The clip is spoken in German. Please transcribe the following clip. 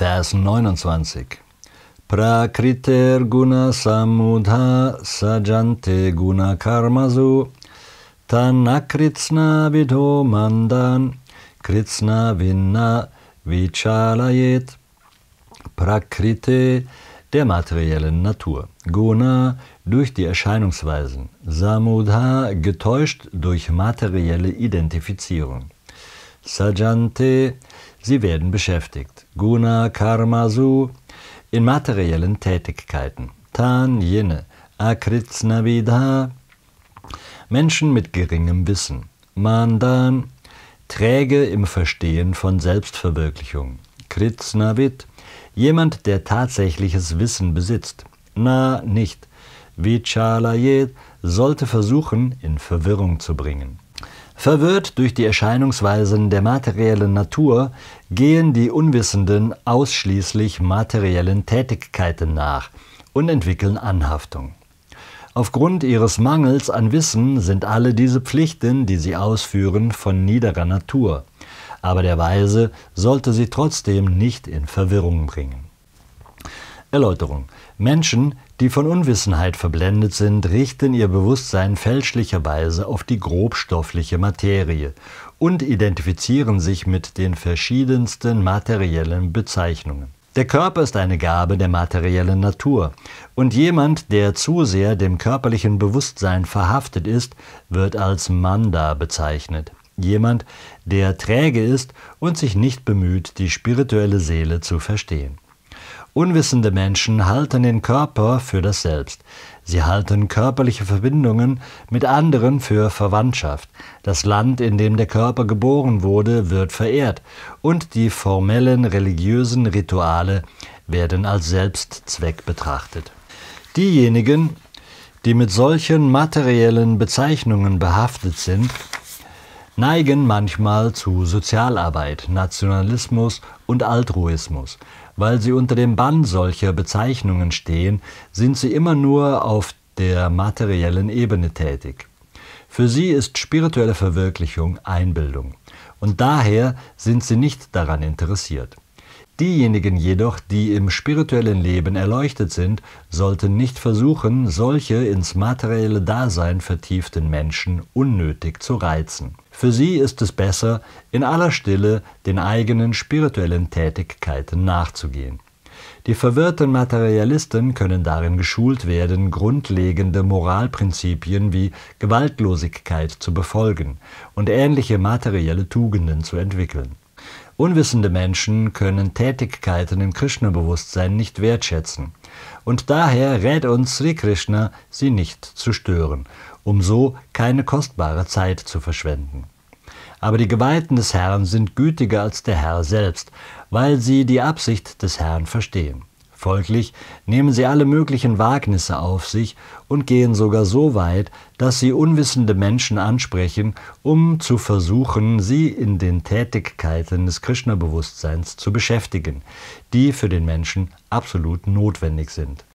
Vers 29. Prakriter Guna Samudha Sajante Guna Karmasu Tanakritsna Vido Mandan Kritsna Vinna Vichalayet Prakrite der materiellen Natur. Guna durch die Erscheinungsweisen. Samudha getäuscht durch materielle Identifizierung. Sajante Sie werden beschäftigt. Guna Karma, Su, in materiellen Tätigkeiten. Tan Yene Akritsnavidha Menschen mit geringem Wissen. Mandan träge im Verstehen von Selbstverwirklichung. Kritsnavid, jemand, der tatsächliches Wissen besitzt. Na nicht. Vichalayet sollte versuchen, in Verwirrung zu bringen. Verwirrt durch die Erscheinungsweisen der materiellen Natur gehen die Unwissenden ausschließlich materiellen Tätigkeiten nach und entwickeln Anhaftung. Aufgrund ihres Mangels an Wissen sind alle diese Pflichten, die sie ausführen, von niederer Natur, aber der Weise sollte sie trotzdem nicht in Verwirrung bringen. Erläuterung. Menschen, die von Unwissenheit verblendet sind, richten ihr Bewusstsein fälschlicherweise auf die grobstoffliche Materie und identifizieren sich mit den verschiedensten materiellen Bezeichnungen. Der Körper ist eine Gabe der materiellen Natur, und jemand, der zu sehr dem körperlichen Bewusstsein verhaftet ist, wird als Manda bezeichnet. Jemand, der träge ist und sich nicht bemüht, die spirituelle Seele zu verstehen. Unwissende Menschen halten den Körper für das Selbst. Sie halten körperliche Verbindungen mit anderen für Verwandtschaft. Das Land, in dem der Körper geboren wurde, wird verehrt und die formellen religiösen Rituale werden als Selbstzweck betrachtet. Diejenigen, die mit solchen materiellen Bezeichnungen behaftet sind, neigen manchmal zu Sozialarbeit, Nationalismus und Altruismus. Weil sie unter dem Bann solcher Bezeichnungen stehen, sind sie immer nur auf der materiellen Ebene tätig. Für sie ist spirituelle Verwirklichung Einbildung und daher sind sie nicht daran interessiert. Diejenigen jedoch, die im spirituellen Leben erleuchtet sind, sollten nicht versuchen, solche ins materielle Dasein vertieften Menschen unnötig zu reizen. Für sie ist es besser, in aller Stille den eigenen spirituellen Tätigkeiten nachzugehen. Die verwirrten Materialisten können darin geschult werden, grundlegende Moralprinzipien wie Gewaltlosigkeit zu befolgen und ähnliche materielle Tugenden zu entwickeln. Unwissende Menschen können Tätigkeiten im Krishna-Bewusstsein nicht wertschätzen und daher rät uns Sri Krishna, sie nicht zu stören, um so keine kostbare Zeit zu verschwenden. Aber die Geweihten des Herrn sind gütiger als der Herr selbst, weil sie die Absicht des Herrn verstehen. Folglich nehmen sie alle möglichen Wagnisse auf sich und gehen sogar so weit, dass sie unwissende Menschen ansprechen, um zu versuchen, sie in den Tätigkeiten des Krishna-Bewusstseins zu beschäftigen, die für den Menschen absolut notwendig sind